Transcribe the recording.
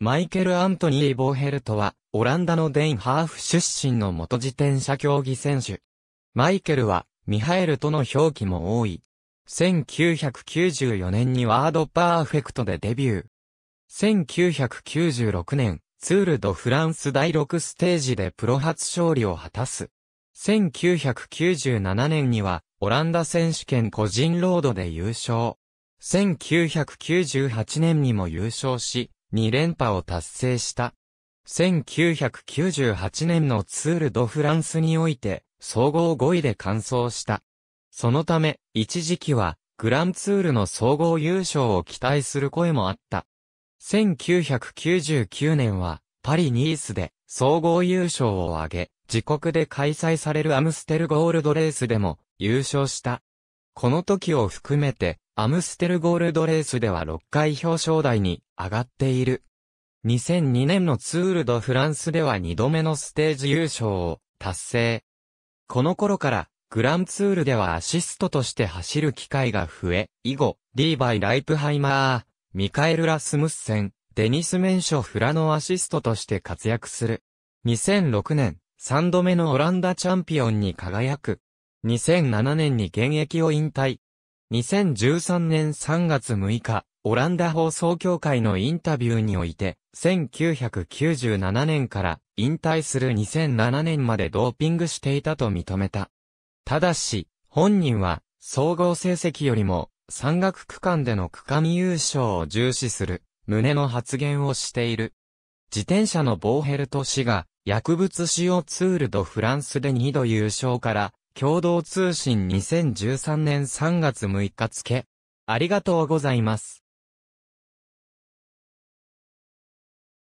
マイケル・アントニー・ボーヘルトは、オランダのデンハーフ出身の元自転車競技選手。マイケルは、ミハエルとの表記も多い。1994年にワードパーフェクトでデビュー。1996年、ツールドフランス第6ステージでプロ初勝利を果たす。1997年には、オランダ選手権個人ロードで優勝。1998年にも優勝し、2連覇を達成した。1998年のツール・ド・フランスにおいて、総合5位で完走した。そのため、一時期は、グランツールの総合優勝を期待する声もあった。1999年は、パリ・ニースで、総合優勝を挙げ、自国で開催されるアムステルゴールドレースでも、優勝した。この時を含めて、アムステルゴールドレースでは6回表彰台に上がっている。2002年のツール・ド・フランスでは2度目のステージ優勝を達成。この頃からグランツールではアシストとして走る機会が増え、以後、リーバイ・ライプハイマー、ミカエル・ラスムッセン、デニス・メンショ・フラのアシストとして活躍する。2006年、3度目のオランダチャンピオンに輝く。2007年に現役を引退。2013年3月6日、オランダ放送協会のインタビューにおいて、1997年から引退する2007年までドーピングしていたと認めた。ただし、本人は、総合成績よりも、山岳区間での区間優勝を重視する、旨の発言をしている。自転車のボーヘルト氏が、薬物使用ツールドフランスで2度優勝から、共同通信2013年3月6日付。ありがとうございます。